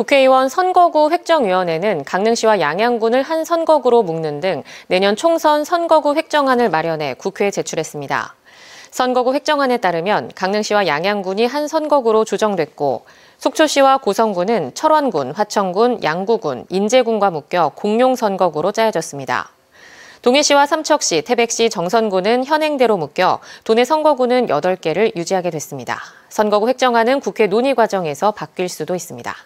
국회의원 선거구 획정위원회는 강릉시와 양양군을 한 선거구로 묶는 등 내년 총선 선거구 획정안을 마련해 국회에 제출했습니다. 선거구 획정안에 따르면 강릉시와 양양군이 한 선거구로 조정됐고 속초시와 고성군은 철원군, 화천군, 양구군, 인제군과 묶여 공룡 선거구로 짜여졌습니다. 동해시와 삼척시, 태백시, 정선군은 현행대로 묶여 도내 선거구는 8개를 유지하게 됐습니다. 선거구 획정안은 국회 논의 과정에서 바뀔 수도 있습니다.